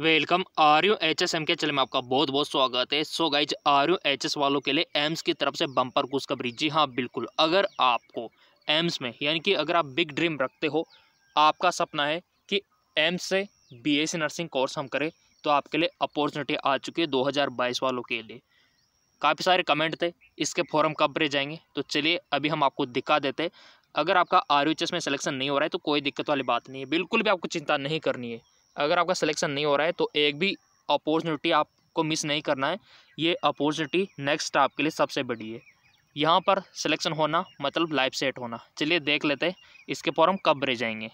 welcome R U H S M के चले में आपका बहुत बहुत स्वागत है so guys R U H S वालों के लिए एम्स की तरफ से बम्पर खुशखबरी जी हाँ बिल्कुल अगर आपको एम्स में यानी कि अगर आप बिग ड्रीम रखते हो आपका सपना है कि एम्स से बी एस नर्सिंग कोर्स हम करें तो आपके लिए अपॉर्चुनिटी आ चुकी है दो हज़ार बाईस वालों के लिए काफ़ी सारे कमेंट थे इसके फॉरम कब भरे जाएंगे तो चलिए अभी हम आपको दिखा देते अगर आपका आर यू एच एस में सिलेक्शन नहीं हो रहा है तो कोई दिक्कत वाली बात नहीं है बिल्कुल भी आपको चिंता नहीं करनी है अगर आपका सिलेक्शन नहीं हो रहा है तो एक भी अपॉर्चुनिटी आपको मिस नहीं करना है ये अपॉर्चुनिटी नेक्स्ट आपके लिए सबसे बड़ी है यहाँ पर सिलेक्शन होना मतलब लाइफ सेट होना चलिए देख लेते हैं इसके फॉर्म कब भरे जाएंगे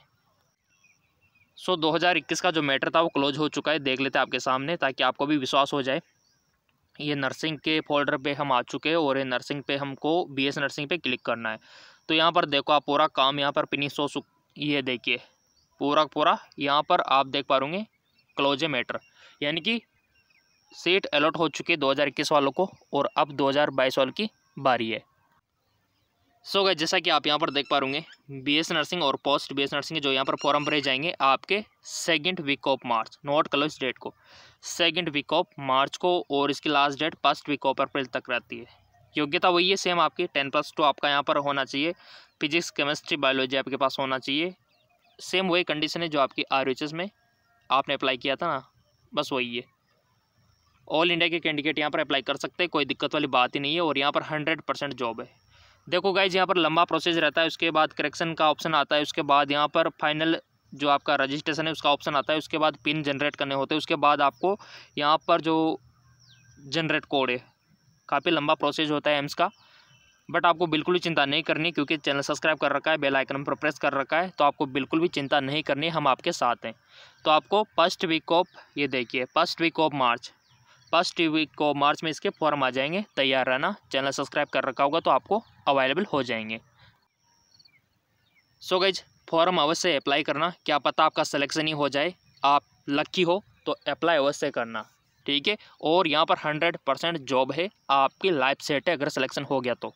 सो so, 2021 का जो मैटर था वो क्लोज हो चुका है देख लेते हैं आपके सामने ताकि आपको भी विश्वास हो जाए ये नर्सिंग के फोल्डर पे हम आ चुके हैं और ये नर्सिंग पे हमको बीएस नर्सिंग पे क्लिक करना है तो यहाँ पर देखो आप पूरा काम यहाँ पर पिनिश हो चुक ये देखिए पूरा पूरा यहाँ पर आप देख पा रूँगे क्लोजे मैटर यानी कि सीट अलॉट हो चुकी है 2021 वालों को और अब 2022 वालों की बारी है सो so गए जैसा कि आप यहाँ पर देख पा बी एस नर्सिंग और पोस्ट एस नर्सिंग जो यहाँ पर फॉर्म भरे जाएंगे आपके second week of March not close date को सेकेंड वीक ऑफ मार्च को और इसकी last date first week of April तक रहती है योग्यता वही है सेम आपकी टेन प्लस टू आपका यहाँ पर होना चाहिए फिजिक्स केमिस्ट्री बायोलॉजी आपके पास होना चाहिए सेम वही कंडीशन है जो आपकी आर में आपने अप्लाई किया था ना बस वही है ऑल इंडिया के कैंडिडेट यहाँ पर अप्लाई कर सकते हैं कोई दिक्कत वाली बात ही नहीं है और यहाँ पर हंड्रेड परसेंट जॉब है देखो गाइज यहाँ पर लंबा प्रोसेस रहता है उसके बाद करेक्शन का ऑप्शन आता है उसके बाद यहाँ पर फाइनल जो आपका रजिस्ट्रेशन है उसका ऑप्शन आता है उसके बाद पिन जनरेट करने होते हैं उसके बाद आपको यहाँ पर जो जनरेट कोड है काफ़ी लंबा प्रोसेस होता है एम्स का बट आपको बिल्कुल भी चिंता नहीं करनी क्योंकि चैनल सब्सक्राइब कर रखा है बेल आइकन पर प्रेस कर रखा है तो आपको बिल्कुल भी चिंता नहीं करनी हम आपके साथ हैं तो आपको फर्स्ट वीक ऑफ ये देखिए first week of March first week of March में इसके फॉर्म आ जाएंगे तैयार रहना चैनल सब्सक्राइब कर रखा होगा तो आपको अवेलेबल हो जाएंगे सो गज फॉर्म अवश्य अप्लाई करना क्या पता आपका सिलेक्शन ही हो जाए आप लक्की हो तो अप्लाई अवश्य करना ठीक है और यहाँ पर हंड्रेड परसेंट जॉब है आपकी लाइफ सेट है अगर सिलेक्शन हो गया तो